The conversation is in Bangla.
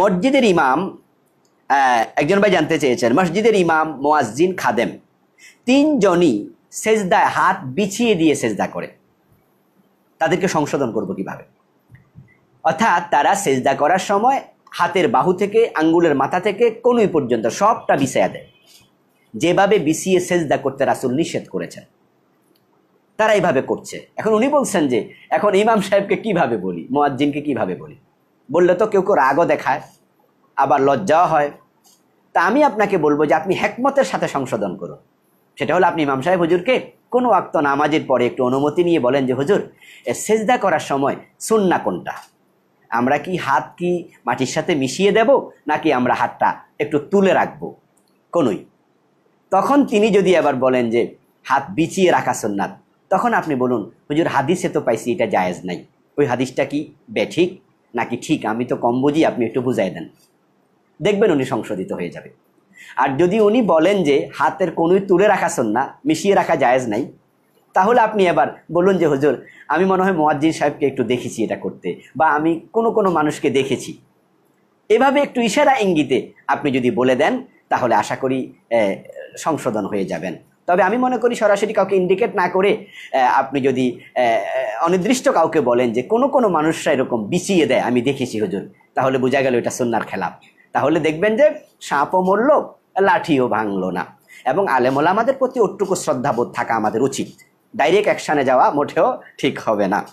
মসজিদের ইমাম একজন ভাই জানতে চেয়েছেন মসজিদের ইমাম মোয়াজ্জিন খাদেম তিনজনই সেজদায় হাত বিছিয়ে দিয়ে সেজদা করে তাদেরকে সংশোধন করব কিভাবে অর্থাৎ তারা সেজদা করার সময় হাতের বাহু থেকে আঙ্গুলের মাথা থেকে কোনোই পর্যন্ত সবটা বিছায়া দেয় যেভাবে বিছিয়ে সেজদা করতে রাসুল নিষেধ করেছেন তারা এইভাবে করছে এখন উনি বলছেন যে এখন ইমাম সাহেবকে কিভাবে বলি মোয়াজ্জিনকে কিভাবে বলি বললে তো কেউ কেউ রাগও দেখায় আবার লজ্জাও হয় তা আমি আপনাকে বলবো যে আপনি হেকমতের সাথে সংশোধন করুন সেটা হলো আপনি ইমাম সাহেব হুজুরকে কোনো আক্ত নামাজের পরে একটু অনুমতি নিয়ে বলেন যে হুজুর সেজদা করার সময় সুন্না কোনটা আমরা কি হাত কি মাটির সাথে মিশিয়ে দেব নাকি আমরা হাতটা একটু তুলে রাখবো কোনোই তখন তিনি যদি আবার বলেন যে হাত বিছিয়ে রাখা সুন্নাত তখন আপনি বলুন হুজুর হাদিসে তো পাইছি এটা জায়েজ নাই ওই হাদিসটা কি বেঠিক নাকি ঠিক আমি তো কম বুঝি আপনি একটু বুঝাই দেন দেখবেন উনি সংশোধিত হয়ে যাবে আর যদি উনি বলেন যে হাতের কোনোই তুলে রাখা সন্না মিশিয়ে রাখা জায়েজ নাই তাহলে আপনি এবার বলুন যে হজুর আমি মনে হয় মোয়াজ্জিন সাহেবকে একটু দেখেছি এটা করতে বা আমি কোনো কোনো মানুষকে দেখেছি এভাবে একটু ইশারা ইঙ্গিতে আপনি যদি বলে দেন তাহলে আশা করি সংশোধন হয়ে যাবেন তবে আমি মনে করি সরাসরি কাউকে ইন্ডিকেট না করে আপনি যদি অনির্দিষ্ট কাউকে বলেন যে কোনো কোনো মানুষরা এরকম বিছিয়ে দেয় আমি দেখেছি হুজুর তাহলে বোঝা গেল এটা সন্ন্যার খেলাপ তাহলে দেখবেন যে সাপও মরল লাঠিও ভাঙল না এবং আলেমলা আমাদের প্রতি ওটুকু শ্রদ্ধাবোধ থাকা আমাদের উচিত ডাইরেক্ট অ্যাকশানে যাওয়া মোটেও ঠিক হবে না